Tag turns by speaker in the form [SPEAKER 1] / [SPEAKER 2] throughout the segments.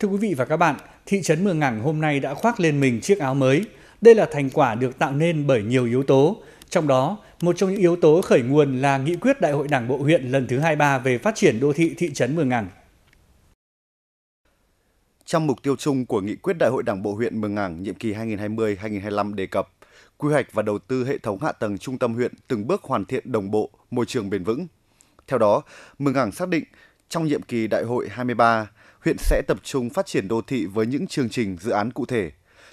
[SPEAKER 1] Thưa quý vị và các bạn, thị trấn Mường Ngảng hôm nay đã khoác lên mình chiếc áo mới. Đây là thành quả được tạo nên bởi nhiều yếu tố. Trong đó, một trong những yếu tố khởi nguồn là nghị quyết Đại hội Đảng Bộ huyện lần thứ 23 về phát triển đô thị thị trấn Mường Ngảng. Trong mục tiêu chung của nghị quyết Đại hội Đảng Bộ huyện Mường Ngảng nhiệm kỳ 2020-2025 đề cập, quy hoạch và đầu tư hệ thống hạ tầng trung tâm huyện từng bước hoàn thiện đồng bộ, môi trường bền vững. Theo đó, Mường Ngảng xác định trong nhiệm kỳ Đại hội 23, huyện sẽ tập trung phát triển đô thị với những chương trình dự án cụ thể.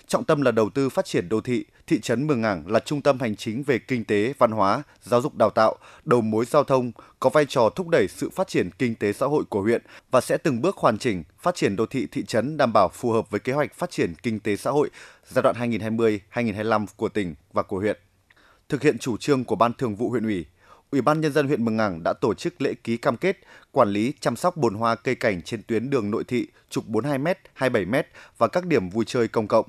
[SPEAKER 1] Trọng tâm là đầu tư phát triển đô thị, thị trấn Mường Ảng là trung tâm hành chính về kinh tế, văn hóa, giáo dục đào tạo, đầu mối giao thông, có vai trò thúc đẩy sự phát triển kinh tế xã hội của huyện và sẽ từng bước hoàn chỉnh phát triển đô thị thị trấn đảm bảo phù hợp với kế hoạch phát triển kinh tế xã hội giai đoạn 2020-2025 của tỉnh và của huyện. Thực hiện chủ trương của Ban Thường vụ huyện ủy, Ủy ban nhân dân huyện Mường Ảng đã tổ chức lễ ký cam kết quản lý chăm sóc bồn hoa cây cảnh trên tuyến đường nội thị trục 42m, 27m và các điểm vui chơi công cộng.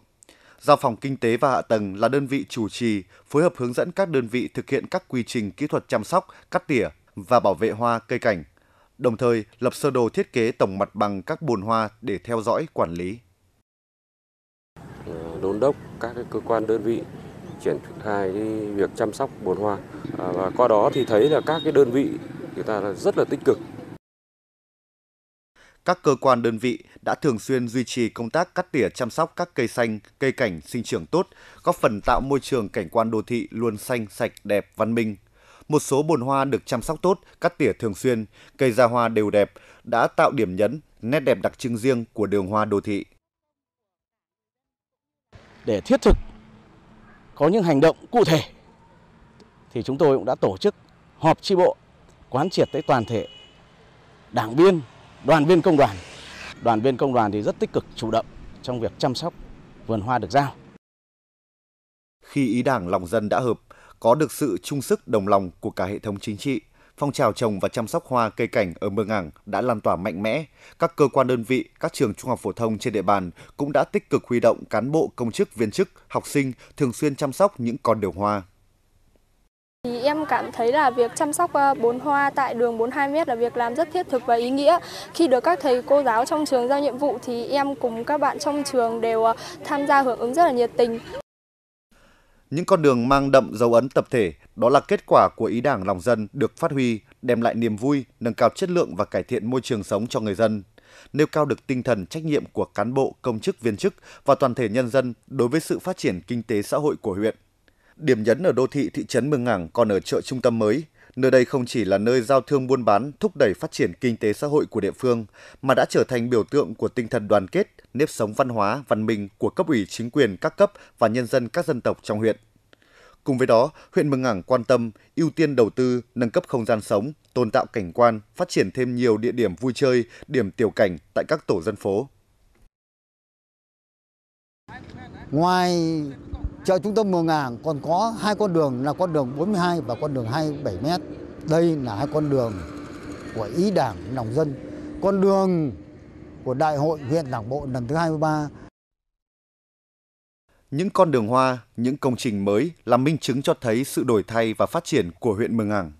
[SPEAKER 1] Giao phòng Kinh tế và Hạ tầng là đơn vị chủ trì, phối hợp hướng dẫn các đơn vị thực hiện các quy trình kỹ thuật chăm sóc, cắt tỉa và bảo vệ hoa cây cảnh, đồng thời lập sơ đồ thiết kế tổng mặt bằng các bồn hoa để theo dõi quản lý. Đôn đốc các cơ quan đơn vị triển khai việc chăm sóc bồn hoa à, và qua đó thì thấy là các cái đơn vị người ta rất là tích cực các cơ quan đơn vị đã thường xuyên duy trì công tác cắt tỉa chăm sóc các cây xanh, cây cảnh sinh trưởng tốt, góp phần tạo môi trường cảnh quan đô thị luôn xanh, sạch, đẹp, văn minh. Một số bồn hoa được chăm sóc tốt, cắt tỉa thường xuyên, cây ra hoa đều đẹp, đã tạo điểm nhấn, nét đẹp đặc trưng riêng của đường hoa đô thị. Để thiết thực có những hành động cụ thể thì chúng tôi cũng đã tổ chức họp tri bộ quán triệt tới toàn thể đảng viên, đoàn viên công đoàn. Đoàn viên công đoàn thì rất tích cực chủ động trong việc chăm sóc vườn hoa được giao. Khi ý đảng lòng dân đã hợp, có được sự chung sức đồng lòng của cả hệ thống chính trị – phong trào trồng và chăm sóc hoa cây cảnh ở Mường Ảng đã lan tỏa mạnh mẽ. Các cơ quan đơn vị, các trường trung học phổ thông trên địa bàn cũng đã tích cực huy động cán bộ, công chức, viên chức, học sinh thường xuyên chăm sóc những con đường hoa. Thì em cảm thấy là việc chăm sóc ờ, bốn hoa tại đường 42 m là việc làm rất thiết thực và ý nghĩa. Khi được các thầy cô giáo trong trường giao nhiệm vụ thì em cùng các bạn trong trường đều ờ, tham gia hưởng ứng rất là nhiệt tình. Những con đường mang đậm dấu ấn tập thể, đó là kết quả của ý đảng lòng dân được phát huy, đem lại niềm vui, nâng cao chất lượng và cải thiện môi trường sống cho người dân, nêu cao được tinh thần trách nhiệm của cán bộ, công chức, viên chức và toàn thể nhân dân đối với sự phát triển kinh tế xã hội của huyện. Điểm nhấn ở đô thị thị trấn Mường Ngảng còn ở chợ trung tâm mới – Nơi đây không chỉ là nơi giao thương buôn bán, thúc đẩy phát triển kinh tế xã hội của địa phương, mà đã trở thành biểu tượng của tinh thần đoàn kết, nếp sống văn hóa, văn minh của cấp ủy chính quyền các cấp và nhân dân các dân tộc trong huyện. Cùng với đó, huyện Mường Ảng quan tâm, ưu tiên đầu tư, nâng cấp không gian sống, tôn tạo cảnh quan, phát triển thêm nhiều địa điểm vui chơi, điểm tiểu cảnh tại các tổ dân phố. Ngoài Chợ trung tâm Mường Ảng còn có hai con đường là con đường 42 và con đường 27 m. Đây là hai con đường của ý đảng lòng dân. Con đường của Đại hội huyện Đảng bộ lần thứ 23. Những con đường hoa, những công trình mới là minh chứng cho thấy sự đổi thay và phát triển của huyện Mường Ảng.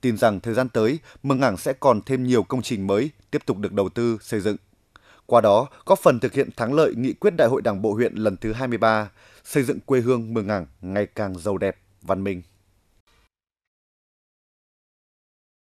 [SPEAKER 1] Tin rằng thời gian tới, Mường Ảng sẽ còn thêm nhiều công trình mới tiếp tục được đầu tư xây dựng qua đó có phần thực hiện thắng lợi nghị quyết Đại hội Đảng bộ huyện lần thứ 23, xây dựng quê hương Mường Ảng ngày càng giàu đẹp, văn minh.